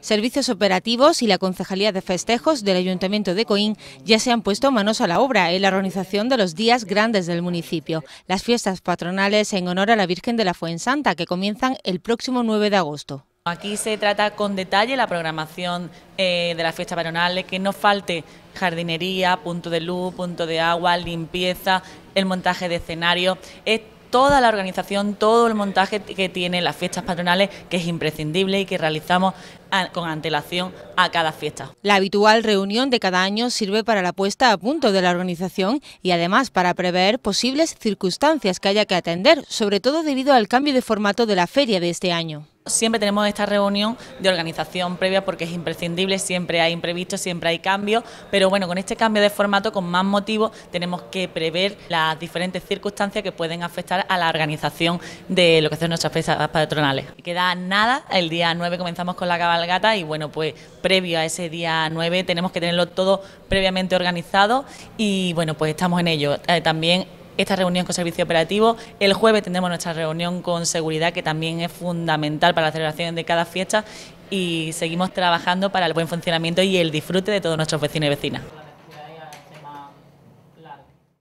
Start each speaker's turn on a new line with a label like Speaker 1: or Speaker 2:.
Speaker 1: Servicios operativos y la Concejalía de Festejos del Ayuntamiento de Coín ya se han puesto manos a la obra en la organización de los días grandes del municipio, las fiestas patronales en honor a la Virgen de la Fuensanta, que comienzan el próximo 9 de agosto.
Speaker 2: Aquí se trata con detalle la programación eh, de las fiestas patronales... que no falte jardinería, punto de luz, punto de agua, limpieza, el montaje de escenario. Es toda la organización, todo el montaje que tiene las fiestas patronales, que es imprescindible y que realizamos con antelación a cada fiesta.
Speaker 1: La habitual reunión de cada año sirve para la puesta a punto de la organización y además para prever posibles circunstancias que haya que atender, sobre todo debido al cambio de formato de la feria de este año
Speaker 2: siempre tenemos esta reunión de organización previa porque es imprescindible, siempre hay imprevistos, siempre hay cambios, pero bueno, con este cambio de formato, con más motivo tenemos que prever las diferentes circunstancias que pueden afectar a la organización de lo que son nuestras fiestas patronales. Queda nada, el día 9 comenzamos con la cabalgata y bueno, pues previo a ese día 9 tenemos que tenerlo todo previamente organizado y bueno, pues estamos en ello. Eh, también esta reunión con servicio operativo. El jueves tendremos nuestra reunión con seguridad, que también es fundamental para la celebración de cada fiesta y seguimos trabajando para el buen funcionamiento y el disfrute de todos nuestros vecinos y vecinas.